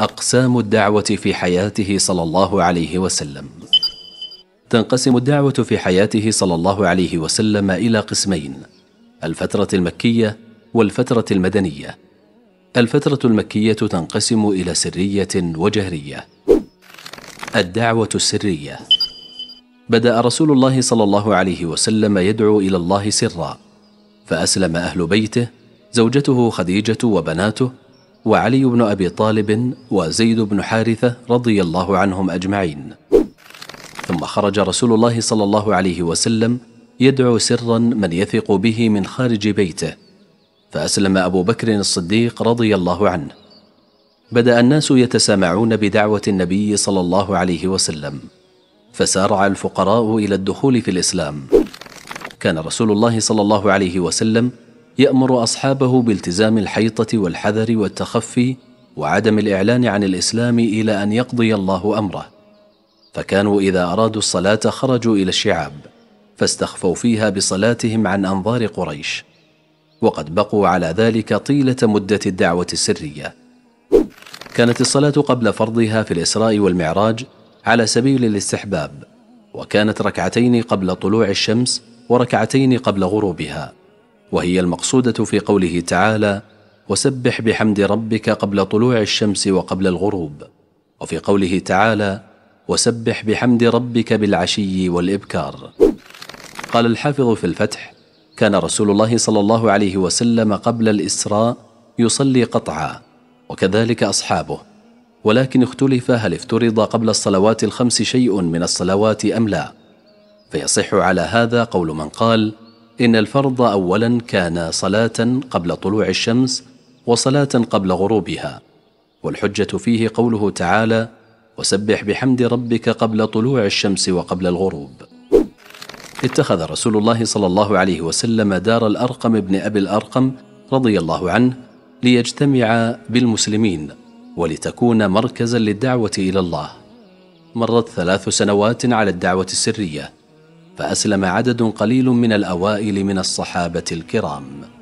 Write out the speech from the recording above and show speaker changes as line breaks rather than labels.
أقسام الدعوة في حياته صلى الله عليه وسلم تنقسم الدعوة في حياته صلى الله عليه وسلم إلى قسمين الفترة المكية والفترة المدنية الفترة المكية تنقسم إلى سرية وجهرية الدعوة السرية بدأ رسول الله صلى الله عليه وسلم يدعو إلى الله سرًا فأسلم أهل بيته زوجته خديجة وبناته وعلي بن أبي طالب وزيد بن حارثة رضي الله عنهم أجمعين ثم خرج رسول الله صلى الله عليه وسلم يدعو سرا من يثق به من خارج بيته فأسلم أبو بكر الصديق رضي الله عنه بدأ الناس يتسامعون بدعوة النبي صلى الله عليه وسلم فسارع الفقراء إلى الدخول في الإسلام كان رسول الله صلى الله عليه وسلم يأمر أصحابه بالتزام الحيطة والحذر والتخفي وعدم الإعلان عن الإسلام إلى أن يقضي الله أمره فكانوا إذا أرادوا الصلاة خرجوا إلى الشعاب فاستخفوا فيها بصلاتهم عن أنظار قريش وقد بقوا على ذلك طيلة مدة الدعوة السرية كانت الصلاة قبل فرضها في الإسراء والمعراج على سبيل الاستحباب وكانت ركعتين قبل طلوع الشمس وركعتين قبل غروبها وهي المقصودة في قوله تعالى وسبح بحمد ربك قبل طلوع الشمس وقبل الغروب وفي قوله تعالى وسبح بحمد ربك بالعشي والإبكار قال الحافظ في الفتح كان رسول الله صلى الله عليه وسلم قبل الإسراء يصلي قطعا وكذلك أصحابه ولكن اختلف هل افترض قبل الصلوات الخمس شيء من الصلوات أم لا فيصح على هذا قول من قال إن الفرض أولا كان صلاة قبل طلوع الشمس وصلاة قبل غروبها والحجة فيه قوله تعالى وسبح بحمد ربك قبل طلوع الشمس وقبل الغروب اتخذ رسول الله صلى الله عليه وسلم دار الأرقم بن أبي الأرقم رضي الله عنه ليجتمع بالمسلمين ولتكون مركزا للدعوة إلى الله مرت ثلاث سنوات على الدعوة السرية فأسلم عدد قليل من الأوائل من الصحابة الكرام